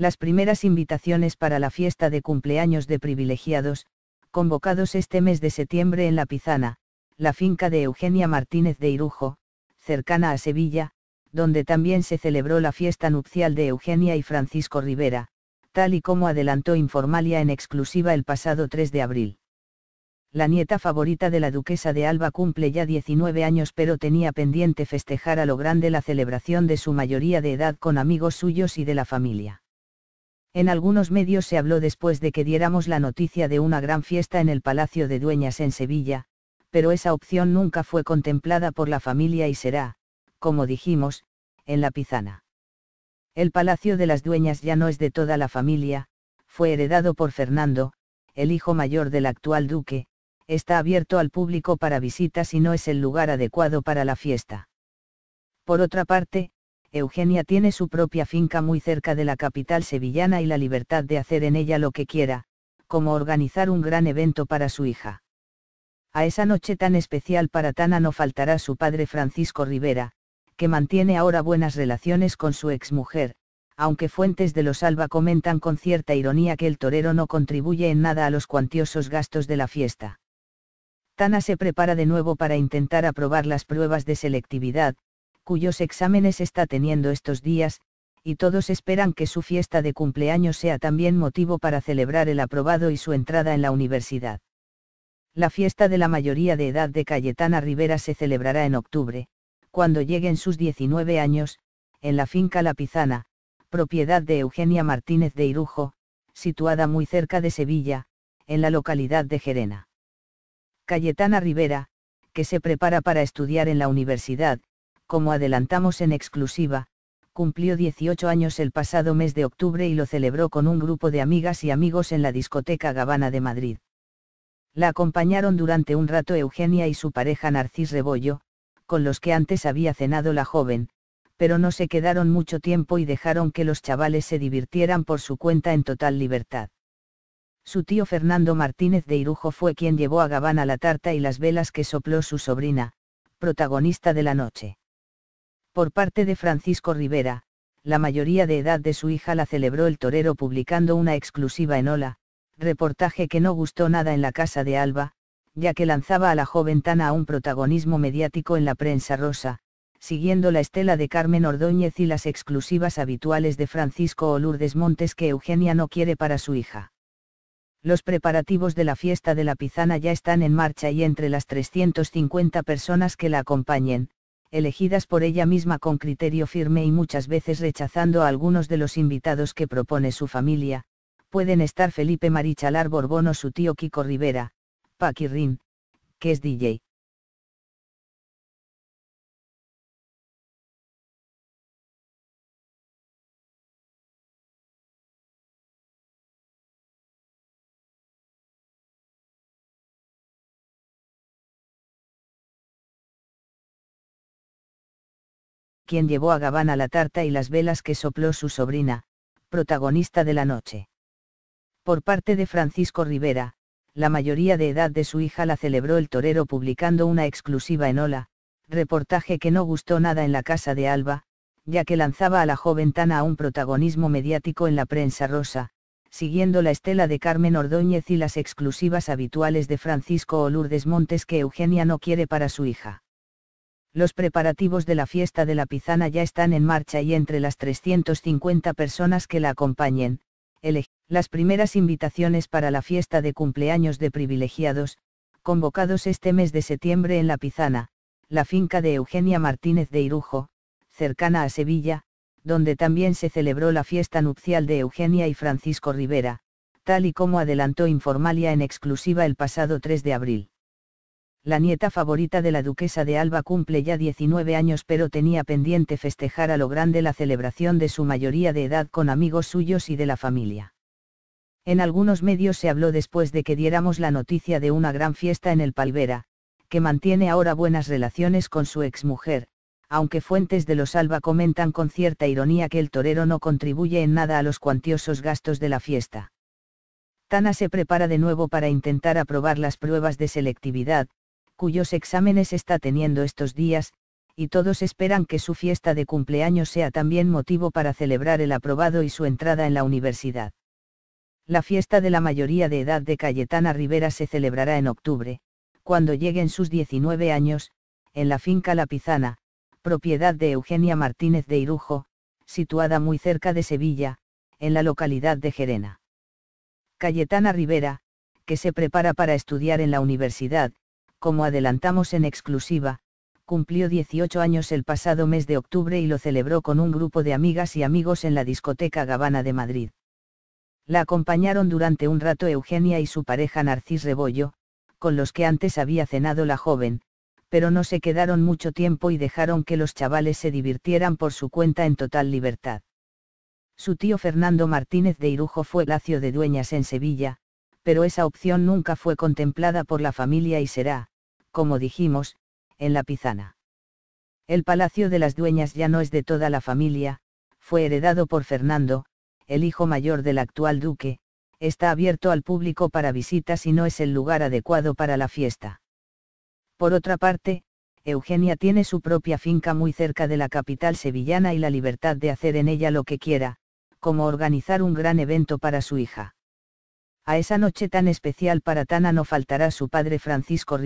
Las primeras invitaciones para la fiesta de cumpleaños de privilegiados, convocados este mes de septiembre en La Pizana, la finca de Eugenia Martínez de Irujo, cercana a Sevilla, donde también se celebró la fiesta nupcial de Eugenia y Francisco Rivera, tal y como adelantó Informalia en exclusiva el pasado 3 de abril. La nieta favorita de la duquesa de Alba cumple ya 19 años pero tenía pendiente festejar a lo grande la celebración de su mayoría de edad con amigos suyos y de la familia. En algunos medios se habló después de que diéramos la noticia de una gran fiesta en el Palacio de Dueñas en Sevilla, pero esa opción nunca fue contemplada por la familia y será, como dijimos, en la Pizana. El Palacio de las Dueñas ya no es de toda la familia, fue heredado por Fernando, el hijo mayor del actual duque, está abierto al público para visitas y no es el lugar adecuado para la fiesta. Por otra parte, Eugenia tiene su propia finca muy cerca de la capital sevillana y la libertad de hacer en ella lo que quiera, como organizar un gran evento para su hija. A esa noche tan especial para Tana no faltará su padre Francisco Rivera, que mantiene ahora buenas relaciones con su exmujer, aunque fuentes de los Alba comentan con cierta ironía que el torero no contribuye en nada a los cuantiosos gastos de la fiesta. Tana se prepara de nuevo para intentar aprobar las pruebas de selectividad, cuyos exámenes está teniendo estos días, y todos esperan que su fiesta de cumpleaños sea también motivo para celebrar el aprobado y su entrada en la universidad. La fiesta de la mayoría de edad de Cayetana Rivera se celebrará en octubre, cuando lleguen sus 19 años, en la finca La Pizana, propiedad de Eugenia Martínez de Irujo, situada muy cerca de Sevilla, en la localidad de Gerena. Cayetana Rivera, que se prepara para estudiar en la universidad, como adelantamos en exclusiva, cumplió 18 años el pasado mes de octubre y lo celebró con un grupo de amigas y amigos en la discoteca Gabana de Madrid. La acompañaron durante un rato Eugenia y su pareja Narcís Rebollo, con los que antes había cenado la joven, pero no se quedaron mucho tiempo y dejaron que los chavales se divirtieran por su cuenta en total libertad. Su tío Fernando Martínez de Irujo fue quien llevó a Gabana la tarta y las velas que sopló su sobrina, protagonista de la noche. Por parte de Francisco Rivera, la mayoría de edad de su hija la celebró el torero publicando una exclusiva en Ola, reportaje que no gustó nada en la casa de Alba, ya que lanzaba a la joven Tana a un protagonismo mediático en la prensa rosa, siguiendo la estela de Carmen Ordóñez y las exclusivas habituales de Francisco Olurdes Montes que Eugenia no quiere para su hija. Los preparativos de la fiesta de la Pizana ya están en marcha y entre las 350 personas que la acompañen, elegidas por ella misma con criterio firme y muchas veces rechazando a algunos de los invitados que propone su familia, pueden estar Felipe Marichalar Borbón o su tío Kiko Rivera, Paquirrin, que es DJ. quien llevó a Gabán a la tarta y las velas que sopló su sobrina, protagonista de la noche. Por parte de Francisco Rivera, la mayoría de edad de su hija la celebró el torero publicando una exclusiva en Ola, reportaje que no gustó nada en la casa de Alba, ya que lanzaba a la joven Tana a un protagonismo mediático en la prensa rosa, siguiendo la estela de Carmen Ordóñez y las exclusivas habituales de Francisco Olurdes Montes que Eugenia no quiere para su hija. Los preparativos de la fiesta de la Pizana ya están en marcha y entre las 350 personas que la acompañen, las primeras invitaciones para la fiesta de cumpleaños de privilegiados, convocados este mes de septiembre en La Pizana, la finca de Eugenia Martínez de Irujo, cercana a Sevilla, donde también se celebró la fiesta nupcial de Eugenia y Francisco Rivera, tal y como adelantó Informalia en exclusiva el pasado 3 de abril la nieta favorita de la duquesa de Alba cumple ya 19 años pero tenía pendiente festejar a lo grande la celebración de su mayoría de edad con amigos suyos y de la familia. En algunos medios se habló después de que diéramos la noticia de una gran fiesta en el Palvera, que mantiene ahora buenas relaciones con su exmujer, aunque fuentes de los Alba comentan con cierta ironía que el torero no contribuye en nada a los cuantiosos gastos de la fiesta. Tana se prepara de nuevo para intentar aprobar las pruebas de selectividad, cuyos exámenes está teniendo estos días, y todos esperan que su fiesta de cumpleaños sea también motivo para celebrar el aprobado y su entrada en la universidad. La fiesta de la mayoría de edad de Cayetana Rivera se celebrará en octubre, cuando lleguen sus 19 años, en la finca La Pizana, propiedad de Eugenia Martínez de Irujo, situada muy cerca de Sevilla, en la localidad de Gerena. Cayetana Rivera, que se prepara para estudiar en la universidad, como adelantamos en exclusiva, cumplió 18 años el pasado mes de octubre y lo celebró con un grupo de amigas y amigos en la discoteca Gabana de Madrid. La acompañaron durante un rato Eugenia y su pareja Narcís Rebollo, con los que antes había cenado la joven, pero no se quedaron mucho tiempo y dejaron que los chavales se divirtieran por su cuenta en total libertad. Su tío Fernando Martínez de Irujo fue lacio de Dueñas en Sevilla, pero esa opción nunca fue contemplada por la familia y será, como dijimos, en la Pizana. El palacio de las dueñas ya no es de toda la familia, fue heredado por Fernando, el hijo mayor del actual duque, está abierto al público para visitas y no es el lugar adecuado para la fiesta. Por otra parte, Eugenia tiene su propia finca muy cerca de la capital sevillana y la libertad de hacer en ella lo que quiera, como organizar un gran evento para su hija. A esa noche tan especial para Tana no faltará su padre Francisco